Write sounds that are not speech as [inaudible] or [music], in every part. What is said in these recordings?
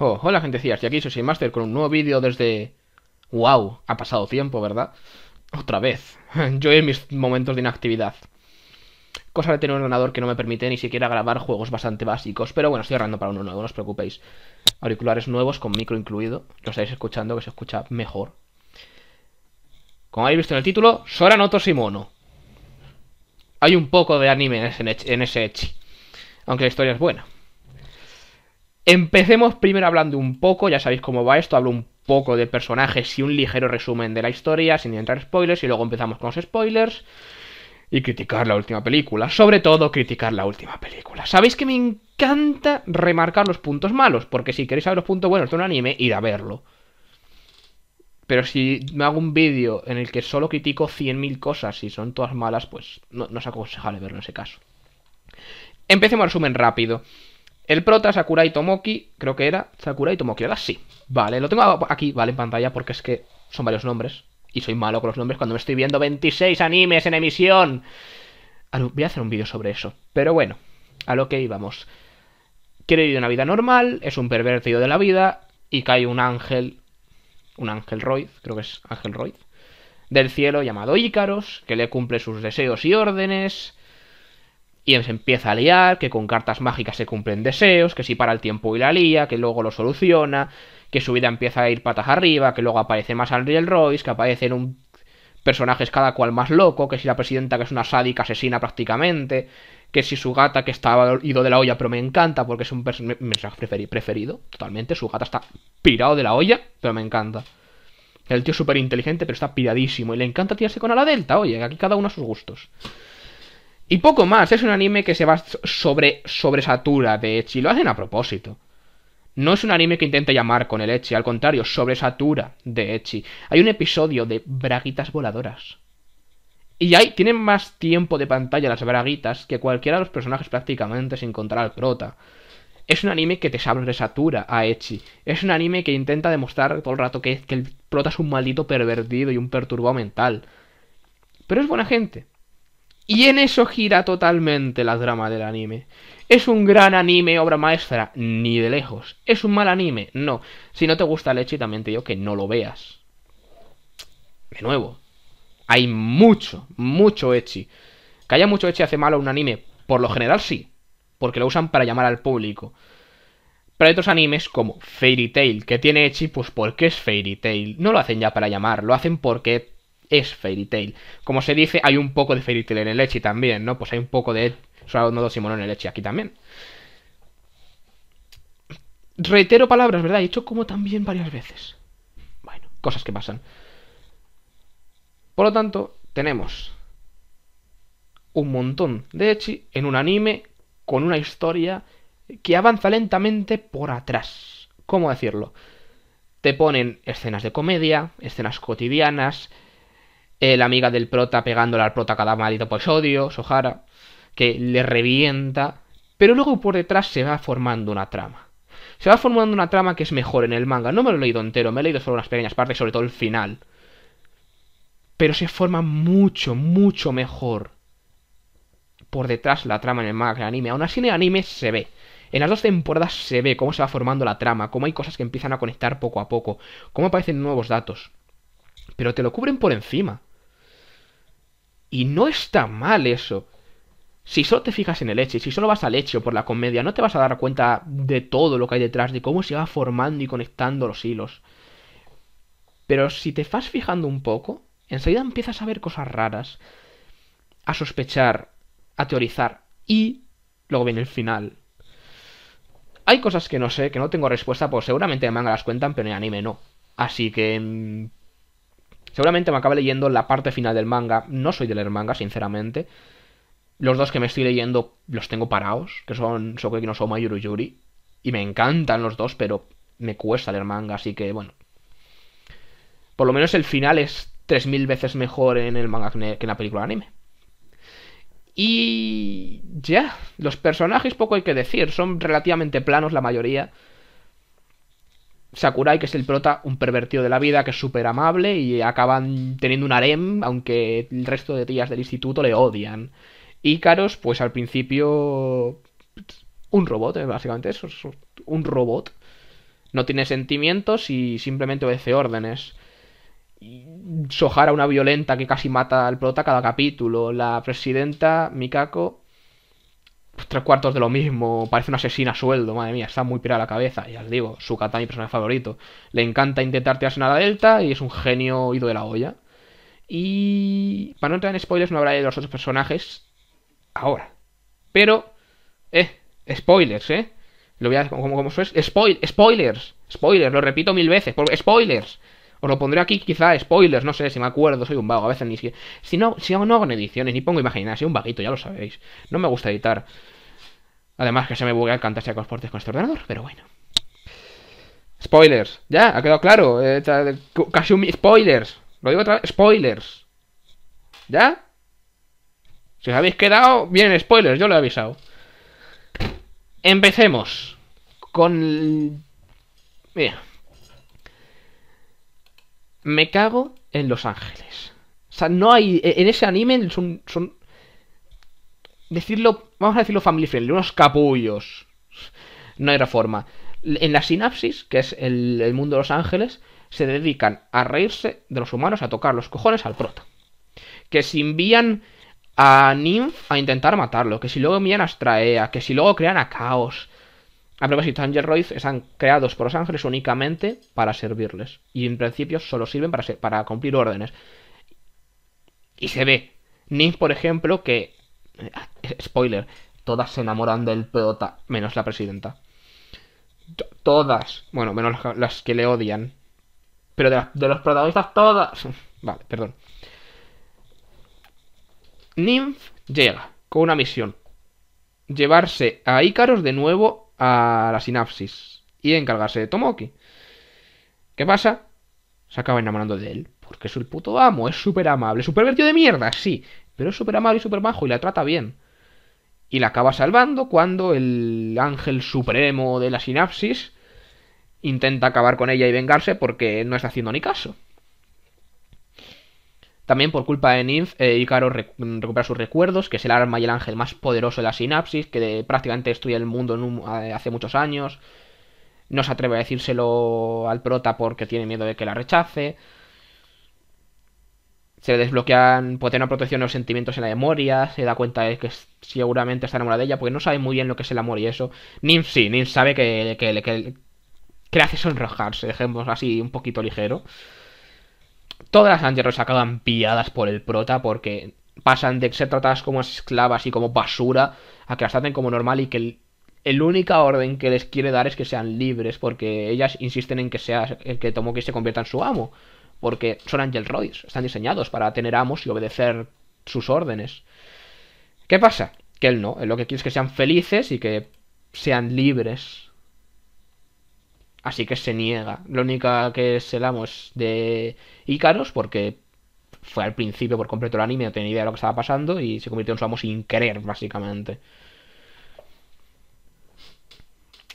Oh, hola gente y aquí soy Master con un nuevo vídeo desde... ¡Wow! Ha pasado tiempo, ¿verdad? Otra vez. [laughs] Yo en mis momentos de inactividad. Cosa de tener un ordenador que no me permite ni siquiera grabar juegos bastante básicos. Pero bueno, estoy ahorrando para uno nuevo, no os preocupéis. Auriculares nuevos con micro incluido. Lo estáis escuchando, que se escucha mejor. Como habéis visto en el título, Sora no Simono. Hay un poco de anime en ese, en ese Aunque la historia es buena. Empecemos primero hablando un poco, ya sabéis cómo va esto, hablo un poco de personajes y un ligero resumen de la historia sin entrar spoilers y luego empezamos con los spoilers y criticar la última película, sobre todo criticar la última película. Sabéis que me encanta remarcar los puntos malos, porque si queréis saber los puntos buenos de un anime, ir a verlo. Pero si me hago un vídeo en el que solo critico 100.000 cosas y son todas malas, pues no, no es aconsejable verlo en ese caso. Empecemos resumen rápido. El prota, Sakurai Tomoki, creo que era Sakurai Tomoki, ahora sí. Vale, lo tengo aquí, vale, en pantalla, porque es que son varios nombres. Y soy malo con los nombres cuando me estoy viendo 26 animes en emisión. Voy a hacer un vídeo sobre eso. Pero bueno, a lo que íbamos. Quiere vivir una vida normal, es un pervertido de la vida, y cae un ángel, un ángel Roy, creo que es Ángel Roy, del cielo llamado Ícaros, que le cumple sus deseos y órdenes y se empieza a liar, que con cartas mágicas se cumplen deseos, que si para el tiempo y la lía, que luego lo soluciona, que su vida empieza a ir patas arriba, que luego aparece más el Royce, que aparecen un personajes cada cual más loco, que si la presidenta que es una sádica asesina prácticamente, que si su gata que estaba ido de la olla pero me encanta porque es un personaje preferido, totalmente, su gata está pirado de la olla, pero me encanta. El tío es súper inteligente, pero está piradísimo. Y le encanta tirarse con a la delta, oye, aquí cada uno a sus gustos. Y poco más, es un anime que se va sobre, sobresatura de Echi, lo hacen a propósito. No es un anime que intenta llamar con el Echi, al contrario, sobresatura de Echi. Hay un episodio de braguitas voladoras. Y ahí tienen más tiempo de pantalla las braguitas que cualquiera de los personajes prácticamente sin contar al prota. Es un anime que te satura a Echi. Es un anime que intenta demostrar todo el rato que, que el prota es un maldito pervertido y un perturbado mental. Pero es buena gente. Y en eso gira totalmente la drama del anime. ¿Es un gran anime, obra maestra? Ni de lejos. ¿Es un mal anime? No. Si no te gusta el Echi, también te digo que no lo veas. De nuevo, hay mucho, mucho Echi. Que haya mucho Echi hace malo a un anime. Por lo general sí, porque lo usan para llamar al público. Pero hay otros animes como Fairy Tail, que tiene Echi, pues porque es Fairy Tail. No lo hacen ya para llamar, lo hacen porque es Fairy tale Como se dice, hay un poco de Fairy tale en el Echi también, ¿no? Pues hay un poco de Nodo Simón en el Echi aquí también. Reitero palabras, ¿verdad? He hecho como también varias veces. Bueno, cosas que pasan. Por lo tanto, tenemos un montón de Echi en un anime con una historia que avanza lentamente por atrás. ¿Cómo decirlo? Te ponen escenas de comedia, escenas cotidianas, el la amiga del prota pegándole al prota cada maldito episodio, pues Sohara, que le revienta. Pero luego por detrás se va formando una trama. Se va formando una trama que es mejor en el manga. No me lo he leído entero, me he leído solo unas pequeñas partes, sobre todo el final. Pero se forma mucho, mucho mejor por detrás la trama en el manga en el anime. Aún así en el anime se ve. En las dos temporadas se ve cómo se va formando la trama, cómo hay cosas que empiezan a conectar poco a poco, cómo aparecen nuevos datos pero te lo cubren por encima. Y no está mal eso. Si solo te fijas en el Y si solo vas al hecho por la comedia, no te vas a dar cuenta de todo lo que hay detrás, de cómo se va formando y conectando los hilos. Pero si te vas fijando un poco, enseguida empiezas a ver cosas raras, a sospechar, a teorizar, y luego viene el final. Hay cosas que no sé, que no tengo respuesta, pues seguramente en manga las cuentan, pero en anime no. Así que mm, Seguramente me acabe leyendo la parte final del manga. No soy de leer manga, sinceramente. Los dos que me estoy leyendo los tengo parados, que son que no soy y Yuri. Y me encantan los dos, pero me cuesta leer manga, así que bueno. Por lo menos el final es 3.000 veces mejor en el manga que en la película anime. Y ya, los personajes poco hay que decir, son relativamente planos la mayoría. Sakurai, que es el prota, un pervertido de la vida, que es súper amable y acaban teniendo un harem, aunque el resto de tías del instituto le odian. Ícaros, pues al principio, un robot, eh, básicamente eso, es un robot. No tiene sentimientos y simplemente obedece órdenes. Sohara, una violenta que casi mata al prota cada capítulo. La presidenta, Mikako, pues, tres cuartos de lo mismo, parece una asesina sueldo, madre mía, está muy pirada la cabeza, ya os digo, Sukata mi personaje favorito. Le encanta intentar tirarse a delta y es un genio ido de la olla. Y para no entrar en spoilers no hablaré de los otros personajes ahora. Pero, eh, spoilers, eh. Lo voy a como, como, es. spoilers, spoilers, lo repito mil veces, spoilers. Os lo pondré aquí, quizá spoilers, no sé, si me acuerdo, soy un vago, a veces ni siquiera... Si no, si no hago ediciones, ni pongo imaginar, soy un vaguito, ya lo sabéis. No me gusta editar. Además que se me buguea el cantarse con con este ordenador, pero bueno. Spoilers, ya, ha quedado claro. Eh, casi un... Spoilers. Lo digo otra vez, spoilers. ¿Ya? Si os habéis quedado, bien spoilers, yo lo he avisado. Empecemos con... Mira me cago en Los Ángeles. O sea, no hay. E, en ese anime son. decirlo. Vamos a decirlo family friendly, unos capullos. No hay reforma. En la sinapsis, que es el, mundo de Los Ángeles, se dedican a reírse de los humanos, a tocar los cojones al prota. Que si envían a Nymph a intentar matarlo, que si luego envían a Astraea, que si luego crean a Caos, a propósito, Angel Royce están creados por los ángeles únicamente para servirles. Y en principio solo sirven para, cumplir órdenes. Y se ve. Nymph, por ejemplo, que. Eh, spoiler. Todas se enamoran del prota, menos la presidenta. todas. Bueno, menos las que le odian. Pero de, los protagonistas, todas. [laughs] vale, perdón. Nymph llega con una misión. Llevarse a Icaros de nuevo a la sinapsis y encargarse de Tomoki. ¿Qué pasa? Se acaba enamorando de él, porque es el puto amo, es súper amable, súper vertido de mierda, sí, pero es súper amable y súper majo y la trata bien. Y la acaba salvando cuando el ángel supremo de la sinapsis intenta acabar con ella y vengarse porque no está haciendo ni caso. También por culpa de Nymph, Icaro eh, recupera sus recuerdos, que es el arma y el ángel más poderoso de la sinapsis, que prácticamente destruye el mundo hace muchos años. No se atreve a decírselo al prota porque tiene miedo de que la rechace. Se le desbloquean, puede tener una protección de los sentimientos en la memoria, se da cuenta de que seguramente está enamorada de ella, porque no sabe muy bien lo que es el amor y eso. Nymph sí, Nymph sabe que, que, que, que le hace sonrojarse, dejemos así un poquito ligero. Todas las Roys acaban pilladas por el prota porque pasan de ser tratadas como esclavas y como basura a que las traten como normal y que el, única orden que les quiere dar es que sean libres porque ellas insisten en que sea el que Tomoki se convierta en su amo porque son Angel Royce, están diseñados para tener amos y obedecer sus órdenes. ¿Qué pasa? Que él no, él lo que quiere es que sean felices y que sean libres. Así que se niega. Lo única que es el amo es de Ícaros, porque fue al principio por completo el anime, no tenía idea de lo que estaba pasando y se convirtió en su amo sin querer, básicamente.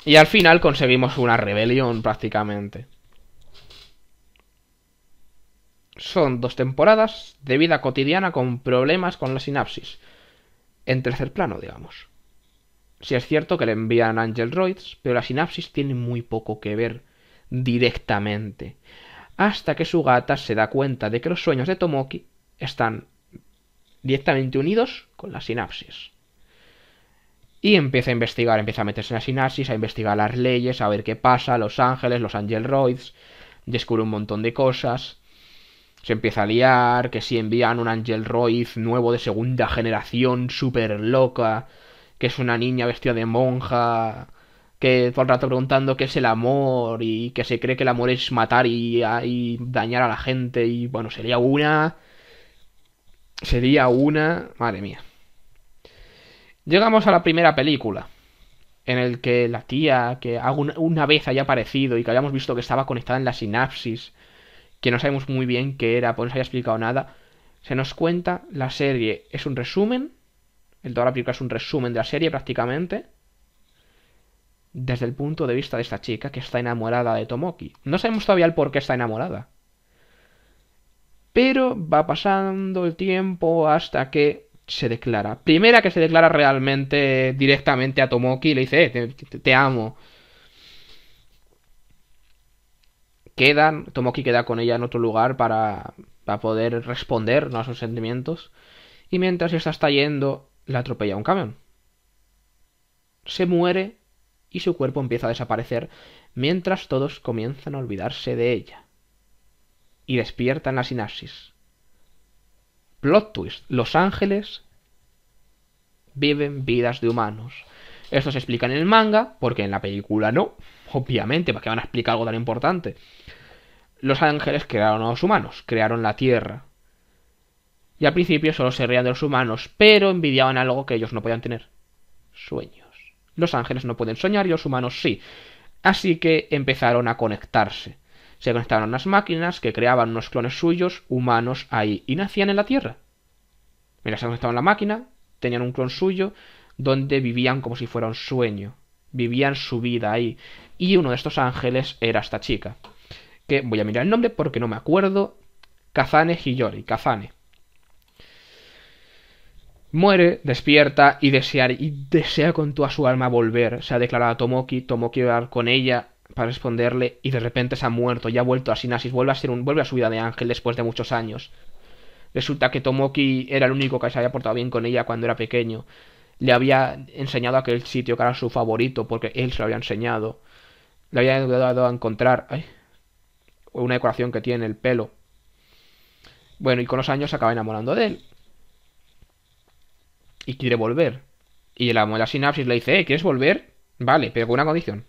Y al final conseguimos una rebelión prácticamente. Son dos temporadas de vida cotidiana con problemas con la sinapsis. En tercer plano, digamos. Si es cierto que le envían Angel Roids, pero la sinapsis tiene muy poco que ver directamente. Hasta que su gata se da cuenta de que los sueños de Tomoki están directamente unidos con la sinapsis. Y empieza a investigar, empieza a meterse en la sinapsis, a investigar las leyes, a ver qué pasa, los ángeles, los Angel Roids, descubre un montón de cosas. Se empieza a liar, que si envían un Angel nuevo de segunda generación, súper loca que es una niña vestida de monja, que todo el rato preguntando qué es el amor y que se cree que el amor es matar y, dañar a la gente y bueno, sería una... Sería una... Madre mía. Llegamos a la primera película, en el que la tía, que una vez haya aparecido y que habíamos visto que estaba conectada en la sinapsis, que no sabemos muy bien qué era, pues no se había explicado nada, se nos cuenta, la serie es un resumen el Dora la es un resumen de la serie prácticamente. Desde el punto de vista de esta chica que está enamorada de Tomoki. No sabemos todavía el por qué está enamorada. Pero va pasando el tiempo hasta que se declara. Primera que se declara realmente directamente a Tomoki y le dice, eh, te, amo. Quedan, Tomoki queda con ella en otro lugar para, para poder responder a sus sentimientos. Y mientras ella está yendo, la atropella un camión. Se muere y su cuerpo empieza a desaparecer mientras todos comienzan a olvidarse de ella. Y despiertan la sinapsis. Plot twist. Los ángeles viven vidas de humanos. Esto se explica en el manga, porque en la película no, obviamente, ¿para qué van a explicar algo tan importante? Los ángeles crearon a los humanos, crearon la Tierra y al principio solo se reían de los humanos, pero envidiaban algo que ellos no podían tener. Sueños. Los ángeles no pueden soñar y los humanos sí. Así que empezaron a conectarse. Se conectaron unas máquinas que creaban unos clones suyos, humanos, ahí, y nacían en la Tierra. Mira, se conectaban la máquina, tenían un clon suyo, donde vivían como si fuera un sueño. Vivían su vida ahí. Y uno de estos ángeles era esta chica. Que voy a mirar el nombre porque no me acuerdo. Kazane Hiyori, Kazane. Muere, despierta y desea, y desea con toda su alma volver. Se ha declarado a Tomoki, Tomoki va a hablar con ella para responderle y de repente se ha muerto, y ha vuelto a Sinasis, vuelve a, ser un, vuelve a su vida de ángel después de muchos años. Resulta que Tomoki era el único que se había portado bien con ella cuando era pequeño. Le había enseñado aquel sitio que era su favorito porque él se lo había enseñado. Le había ayudado a encontrar una decoración que tiene el pelo. Bueno, y con los años se acaba enamorando de él y quiere volver. Y el amo de la sinapsis le dice, eh, ¿quieres volver? Vale, pero con una condición.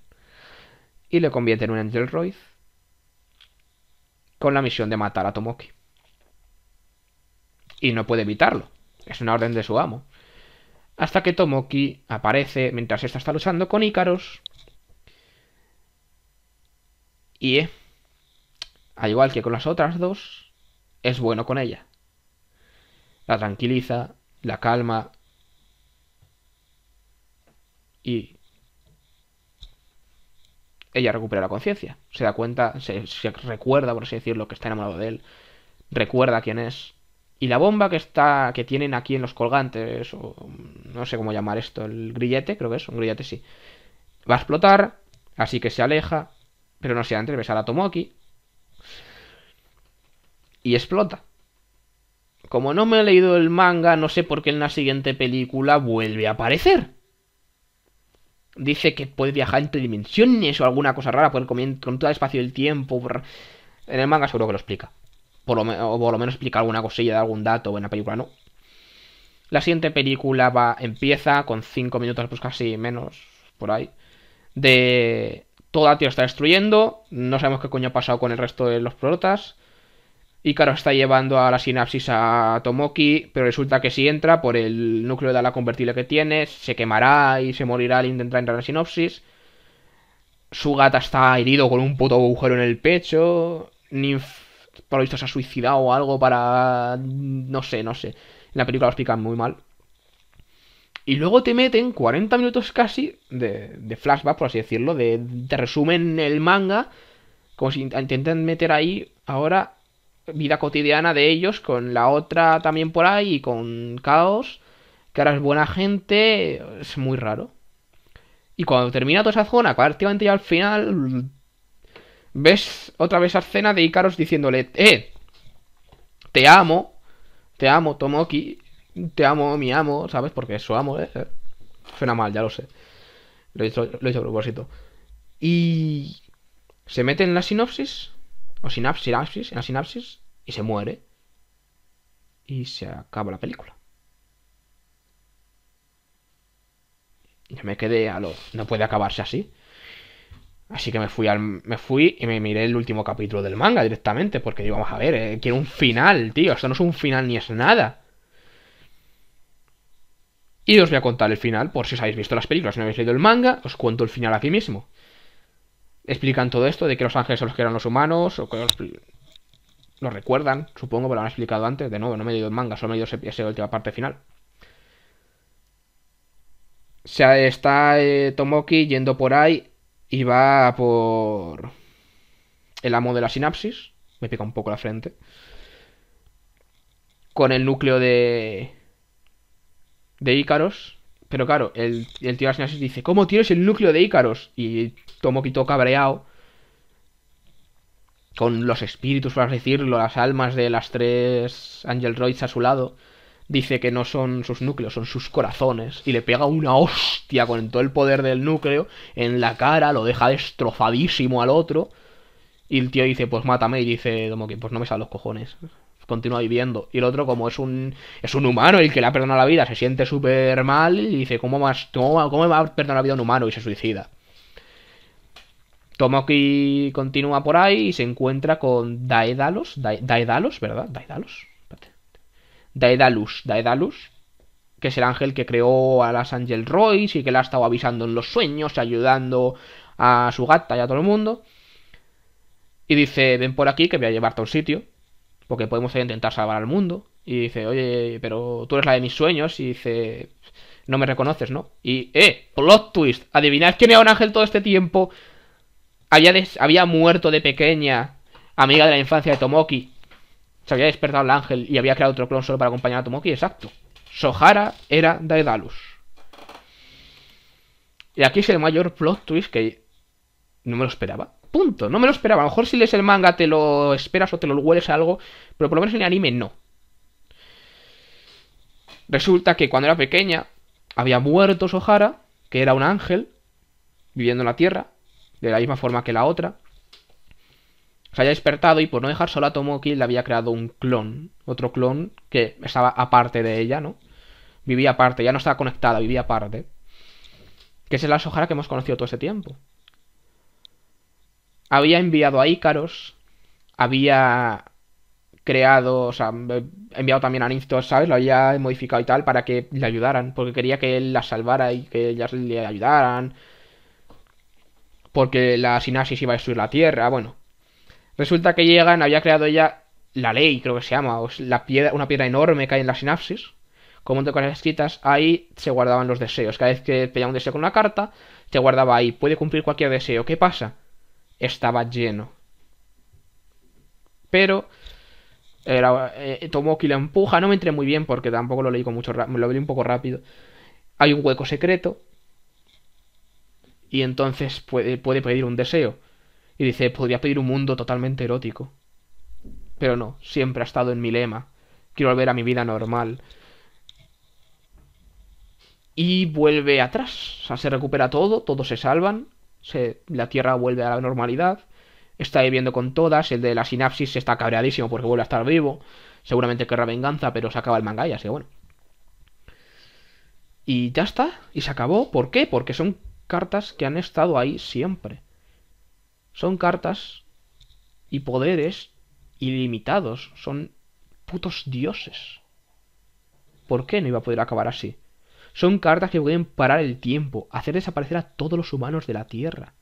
Y le convierte en un Android con la misión de matar a Tomoki. Y no puede evitarlo. Es una orden de su amo. Hasta que Tomoki aparece mientras esta está luchando con Ícaros. Y, eh, al igual que con las otras dos, es bueno con ella. La tranquiliza, la calma, y ella recupera la conciencia. Se da cuenta, se, recuerda, por así decirlo, que está enamorado de él. Recuerda quién es. Y la bomba que está. que tienen aquí en los colgantes. O, no sé cómo llamar esto. El grillete, creo que es. Un grillete sí. Va a explotar. Así que se aleja. Pero no se antes besar a Tomoki. Y explota. Como no me he leído el manga, no sé por qué en la siguiente película vuelve a aparecer dice que puede viajar entre dimensiones o alguna cosa rara por con todo el espacio del tiempo. En el manga seguro que lo explica. Por lo, o por lo menos explica alguna cosilla de algún dato, o en película no. La siguiente película va, empieza con 5 minutos, pues casi menos, por ahí. De toda Tierra está destruyendo. No sabemos qué coño ha pasado con el resto de los protas. Ícaro está llevando a la sinapsis a Tomoki, pero resulta que si entra por el núcleo de ala convertible que tiene, se quemará y se morirá al intentar entrar a la sinopsis. Su gata está herido con un puto agujero en el pecho. Ninf, por lo visto, se ha suicidado o algo para. No sé, no sé. En la película lo explican muy mal. Y luego te meten 40 minutos casi de, flashback, por así decirlo, de, te resumen el manga, como si intentan meter ahí ahora vida cotidiana de ellos con la otra también por ahí y con Caos, que ahora es buena gente, es muy raro. Y cuando termina toda esa zona, prácticamente ya al final, ves otra vez esa escena de Icaros diciéndole, eh, te amo, te amo, Tomoki, te amo, mi amo, ¿sabes? Porque eso amo, ¿eh? Suena mal, ya lo sé. Lo he a propósito. Y... ¿Se mete en la sinopsis? o sinapsis, sinapsis, en la sinapsis y se muere. Y se acaba la película. Yo me quedé a lo. No puede acabarse así. Así que me fui, al, me fui y me miré el último capítulo del manga directamente. Porque digo, vamos a ver, eh, quiero un final, tío. Esto no es un final ni es nada. Y os voy a contar el final, por si os habéis visto las películas, si no habéis leído el manga, os cuento el final aquí mismo explican todo esto de que los ángeles son los que eran los humanos, o que los, recuerdan, supongo, pero lo han explicado antes. De nuevo, no me he ido el manga, solo me he esa última parte final. O está eh, Tomoki yendo por ahí y va por el amo de la sinapsis. Me pica un poco la frente. Con el núcleo de. de Ícaros. Pero claro, el, el tío Asinasis dice, ¿cómo tienes el núcleo de Ícaros? Y Tomoki todo cabreado. Con los espíritus, por así decirlo, las almas de las tres Angel Roids a su lado. Dice que no son sus núcleos, son sus corazones. Y le pega una hostia con todo el poder del núcleo en la cara, lo deja destrozadísimo al otro. Y el tío dice, pues mátame. Y dice, como que, pues no me salen los cojones continúa viviendo. Y el otro, como es un, es un humano el que le ha perdonado la vida, se siente súper mal y dice, ¿cómo, más, cómo, va a perdonar la vida un humano? Y se suicida. Tomoki continúa por ahí y se encuentra con Daedalus Daedalus Daedalos, ¿verdad? Daedalos. Daedalus. Daedalus. Que es el ángel que creó a las Angel Royce y que la ha estado avisando en los sueños, ayudando a su gata y a todo el mundo. Y dice, ven por aquí que voy a llevarte a un sitio porque podemos intentar salvar al mundo. Y dice, oye, pero tú eres la de mis sueños. Y dice, no me reconoces, ¿no? Y, eh, plot twist, adivinad quién era un ángel todo este tiempo. Había, había muerto de pequeña, amiga de la infancia de Tomoki. Se había despertado el ángel y había creado otro clon solo para acompañar a Tomoki, exacto. Sohara era Daedalus. Y aquí es el mayor plot twist que no me lo esperaba. Punto. No me lo esperaba. A lo mejor si lees el manga te lo esperas o te lo hueles a algo, pero por lo menos en el anime no. Resulta que cuando era pequeña había muerto Sohara, que era un ángel, viviendo en la Tierra, de la misma forma que la otra. Se había despertado y por no dejar sola a Tomoki le había creado un clon, otro clon que estaba aparte de ella, ¿no? Vivía aparte, ya no estaba conectada, vivía aparte. Que es la Sohara que hemos conocido todo ese tiempo había enviado a Ícaros, había creado, o sea, enviado también a Ninth, ¿sabes? Lo había modificado y tal para que le ayudaran, porque quería que él la salvara y que ellas le ayudaran, porque la sinapsis iba a destruir la Tierra, bueno. Resulta que llegan, había creado ella la ley, creo que se llama, la piedra, una piedra enorme que hay en la sinapsis, Como un montón de escritas, ahí se guardaban los deseos. Cada vez que pedía un deseo con una carta, se guardaba ahí, puede cumplir cualquier deseo. ¿Qué pasa? estaba lleno. Pero eh, tomó eh, la empuja, no me entré muy bien porque tampoco lo leí con mucho me lo leí un poco rápido. Hay un hueco secreto y entonces puede, puede pedir un deseo. Y dice, podría pedir un mundo totalmente erótico. Pero no, siempre ha estado en mi lema. Quiero volver a mi vida normal. Y vuelve atrás. O sea, se recupera todo, todos se salvan la Tierra vuelve a la normalidad, está viviendo con todas, el de la sinapsis está cabreadísimo porque vuelve a estar vivo, seguramente querrá venganza, pero se acaba el manga y así que bueno. Y ya está, y se acabó. ¿Por qué? Porque son cartas que han estado ahí siempre. Son cartas y poderes ilimitados, son putos dioses. ¿Por qué no iba a poder acabar así? Son cartas que pueden parar el tiempo, hacer desaparecer a todos los humanos de la Tierra.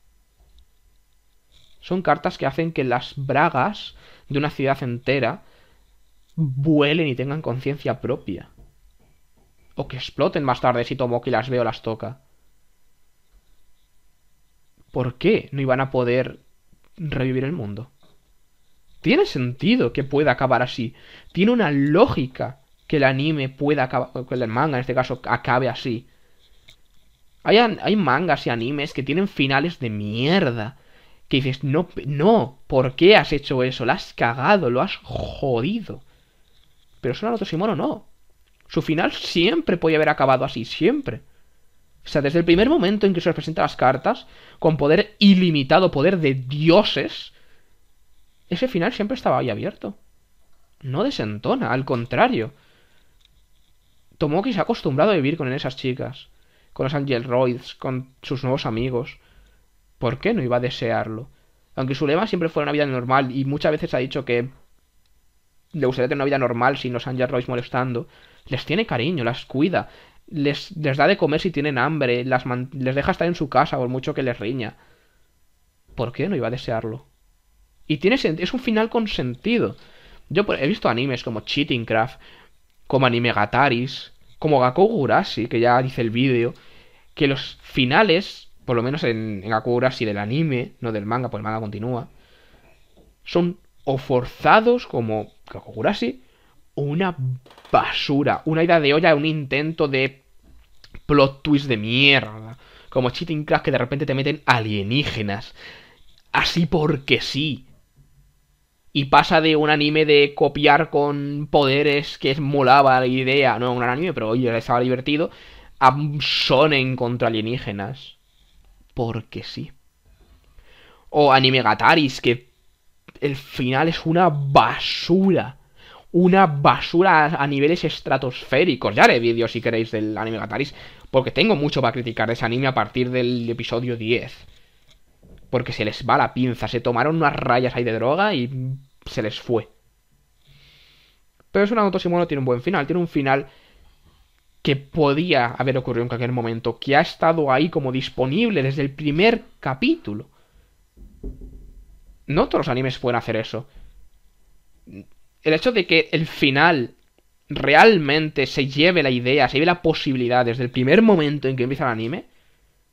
Son cartas que hacen que las bragas de una ciudad entera vuelen y tengan conciencia propia. O que exploten más tarde si Tomoki las ve o las toca. ¿Por qué no iban a poder revivir el mundo? Tiene sentido que pueda acabar así. Tiene una lógica que el anime pueda acabar, que el manga en este caso acabe así. Hay, hay mangas y animes que tienen finales de mierda. Que dices, no, no, ¿por qué has hecho eso? Lo has cagado, lo has jodido. Pero otro no o no. Su final siempre puede haber acabado así, siempre. O sea, desde el primer momento en que se les presentan las cartas, con poder ilimitado, poder de dioses, ese final siempre estaba ahí abierto. No desentona, al contrario. Tomoki se ha acostumbrado a vivir con esas chicas, con los Angel Roids, con sus nuevos amigos. ¿Por qué no iba a desearlo? Aunque su lema siempre fuera una vida normal y muchas veces ha dicho que le gustaría tener una vida normal sin los Angel Royce molestando, les tiene cariño, las cuida, les, da de comer si tienen hambre, les deja estar en su casa por mucho que les riña. ¿Por qué no iba a desearlo? Y tiene es un final con sentido. Yo he visto animes como Cheating Craft, como Anime Gataris, como Gakou que ya dice el vídeo, que los finales, por lo menos en, en del anime, no del manga, porque el manga continúa, son o forzados como Gakou o una basura, una idea de olla, un intento de plot twist de mierda, como Cheating craft que de repente te meten alienígenas, así porque sí y pasa de un anime de copiar con poderes que es molaba la idea, no un anime, pero oye, estaba divertido, a Sonen contra alienígenas. Porque sí. O anime Gataris, que el final es una basura. Una basura a, niveles estratosféricos. Ya haré vídeos si queréis del anime Gataris, porque tengo mucho para criticar de ese anime a partir del episodio 10. Porque se les va la pinza, se tomaron unas rayas ahí de droga y se les fue. Pero es una un bueno, tiene un buen final, tiene un final que podía haber ocurrido en cualquier momento, que ha estado ahí como disponible desde el primer capítulo. No todos los animes pueden hacer eso. El hecho de que el final realmente se lleve la idea, se lleve la posibilidad desde el primer momento en que empieza el anime,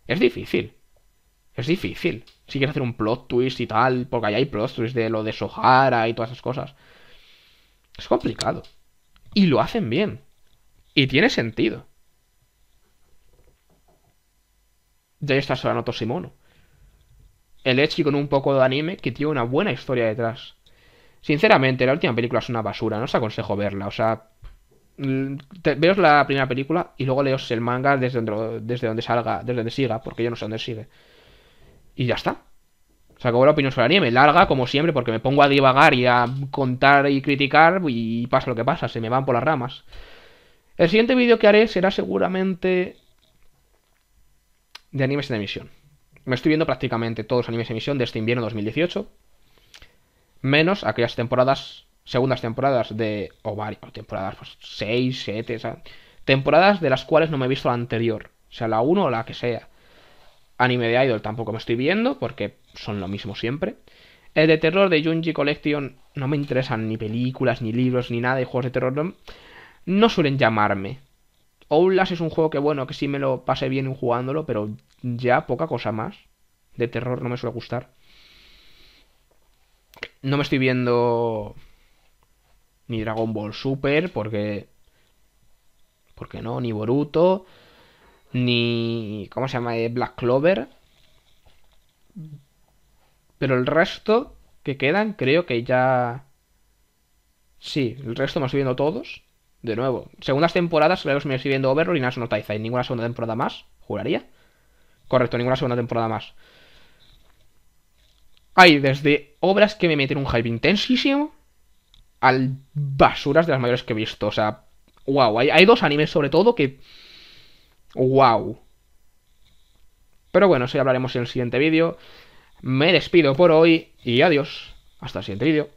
es difícil es difícil. Si quieres hacer un plot twist y tal, porque ahí hay plot twist de lo de Sohara y todas esas cosas. Es complicado. Y lo hacen bien. Y tiene sentido. Ya está Solano Tosimono. El Echi con un poco de anime que tiene una buena historia detrás. Sinceramente, la última película es una basura, no os aconsejo verla. O sea, veos la primera película y luego leos el manga desde desde donde salga, desde donde siga, porque yo no sé dónde sigue. Y ya está. Se acabó la opinión sobre anime. Larga, como siempre, porque me pongo a divagar y a contar y criticar y pasa lo que pasa, se me van por las ramas. El siguiente vídeo que haré será seguramente de animes en emisión. Me estoy viendo prácticamente todos los animes en emisión de este invierno 2018. Menos aquellas temporadas, segundas temporadas de... o varias temporadas, pues 6, 7, o sea, temporadas de las cuales no me he visto la anterior. O sea, la 1 o la que sea. Anime de Idol tampoco me estoy viendo porque son lo mismo siempre. El de terror de Junji Collection no me interesan ni películas, ni libros, ni nada de juegos de terror. No, suelen llamarme. Oulas es un juego que bueno, que sí me lo pasé bien jugándolo, pero ya poca cosa más. De terror no me suele gustar. No me estoy viendo ni Dragon Ball Super porque porque no, ni Boruto ni. ¿Cómo se llama? Black Clover. Pero el resto que quedan, creo que ya. Sí, el resto me estoy viendo todos. De nuevo, segundas temporadas, creo que me estoy viendo Overlord y Nash no Taizai. Ninguna segunda temporada más, juraría. Correcto, ninguna segunda temporada más. Hay desde obras que me meten un hype intensísimo al basuras de las mayores que he visto. O sea, wow, hay dos animes sobre todo que ¡Wow! Pero bueno, eso ya hablaremos en el siguiente vídeo. Me despido por hoy y adiós. Hasta el siguiente vídeo.